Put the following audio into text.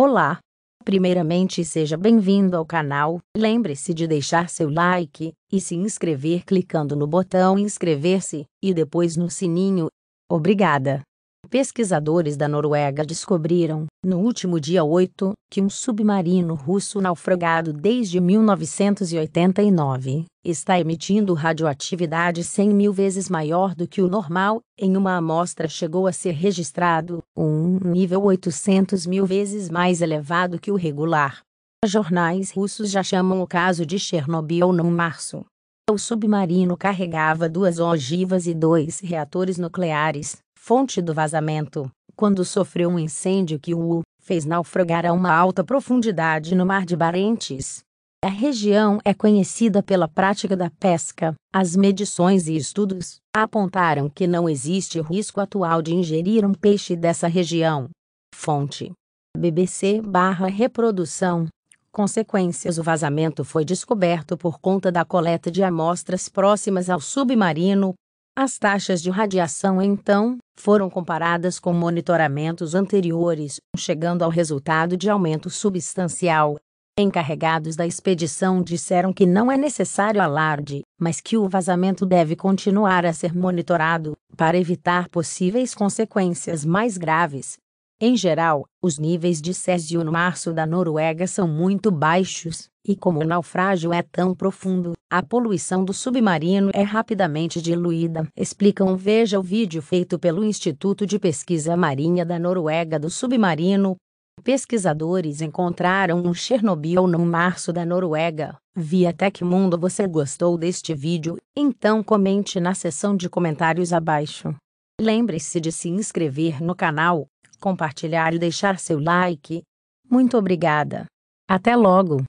Olá! Primeiramente, seja bem-vindo ao canal. Lembre-se de deixar seu like e se inscrever clicando no botão inscrever-se e depois no sininho. Obrigada! Pesquisadores da Noruega descobriram no último dia 8, que um submarino russo naufragado desde 1989 está emitindo radioatividade 100 mil vezes maior do que o normal, em uma amostra chegou a ser registrado um nível 800 mil vezes mais elevado que o regular. Jornais russos já chamam o caso de Chernobyl no março. O submarino carregava duas ogivas e dois reatores nucleares, fonte do vazamento quando sofreu um incêndio que o fez naufragar a uma alta profundidade no mar de Barentes. A região é conhecida pela prática da pesca. As medições e estudos apontaram que não existe risco atual de ingerir um peixe dessa região. Fonte: BBC Barra reprodução. Consequências: O vazamento foi descoberto por conta da coleta de amostras próximas ao submarino. As taxas de radiação então foram comparadas com monitoramentos anteriores, chegando ao resultado de aumento substancial. Encarregados da expedição disseram que não é necessário alarde, mas que o vazamento deve continuar a ser monitorado, para evitar possíveis consequências mais graves. Em geral, os níveis de césio no março da Noruega são muito baixos, e como o naufrágio é tão profundo, a poluição do submarino é rapidamente diluída. Explicam veja o vídeo feito pelo Instituto de Pesquisa Marinha da Noruega do Submarino. Pesquisadores encontraram um Chernobyl no março da Noruega. Vi até que mundo você gostou deste vídeo, então comente na seção de comentários abaixo. Lembre-se de se inscrever no canal compartilhar e deixar seu like. Muito obrigada. Até logo!